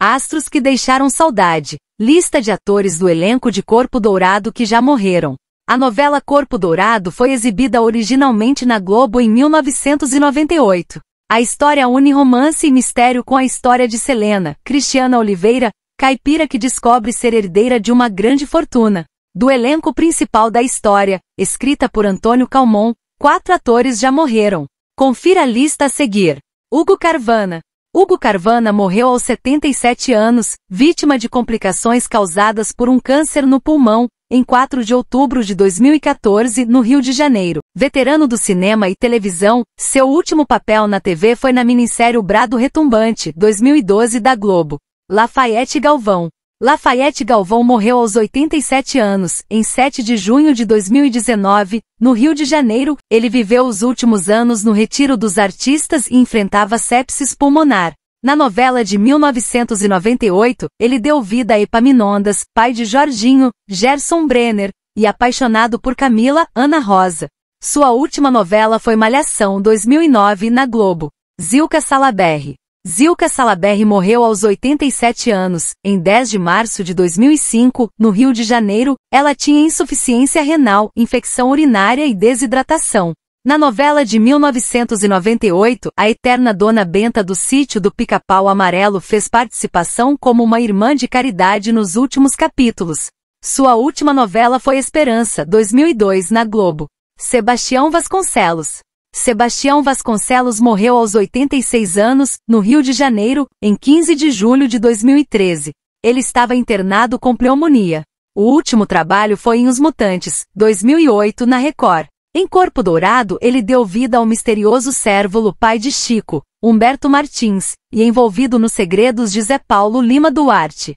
Astros que deixaram saudade. Lista de atores do elenco de Corpo Dourado que já morreram. A novela Corpo Dourado foi exibida originalmente na Globo em 1998. A história une romance e mistério com a história de Selena, Cristiana Oliveira, caipira que descobre ser herdeira de uma grande fortuna. Do elenco principal da história, escrita por Antônio Calmon, quatro atores já morreram. Confira a lista a seguir. Hugo Carvana, Hugo Carvana morreu aos 77 anos, vítima de complicações causadas por um câncer no pulmão, em 4 de outubro de 2014, no Rio de Janeiro. Veterano do cinema e televisão, seu último papel na TV foi na minissérie O Brado Retumbante, 2012 da Globo. Lafayette Galvão Lafayette Galvão morreu aos 87 anos, em 7 de junho de 2019, no Rio de Janeiro. Ele viveu os últimos anos no retiro dos artistas e enfrentava sepsis pulmonar. Na novela de 1998, ele deu vida a Epaminondas, pai de Jorginho, Gerson Brenner, e apaixonado por Camila, Ana Rosa. Sua última novela foi Malhação 2009 na Globo. Zilka Salaberry Zilka Salaberry morreu aos 87 anos, em 10 de março de 2005, no Rio de Janeiro. Ela tinha insuficiência renal, infecção urinária e desidratação. Na novela de 1998, a eterna Dona Benta do Sítio do Pica-Pau Amarelo fez participação como uma irmã de caridade nos últimos capítulos. Sua última novela foi Esperança, 2002, na Globo. Sebastião Vasconcelos Sebastião Vasconcelos morreu aos 86 anos, no Rio de Janeiro, em 15 de julho de 2013. Ele estava internado com pneumonia. O último trabalho foi em Os Mutantes, 2008, na Record. Em Corpo Dourado, ele deu vida ao misterioso Cérvulo, pai de Chico, Humberto Martins, e envolvido nos segredos de Zé Paulo Lima Duarte.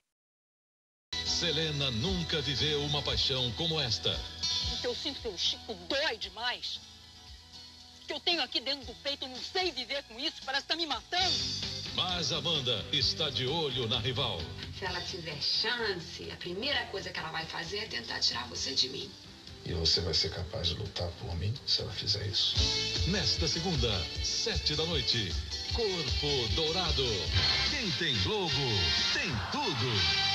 Selena nunca viveu uma paixão como esta. O então que eu sinto o Chico dói demais que eu tenho aqui dentro do peito, eu não sei viver com isso, parece que tá me matando. Mas Amanda está de olho na rival. Se ela tiver chance, a primeira coisa que ela vai fazer é tentar tirar você de mim. E você vai ser capaz de lutar por mim se ela fizer isso. Nesta segunda, sete da noite, Corpo Dourado. Quem tem Globo, tem tudo.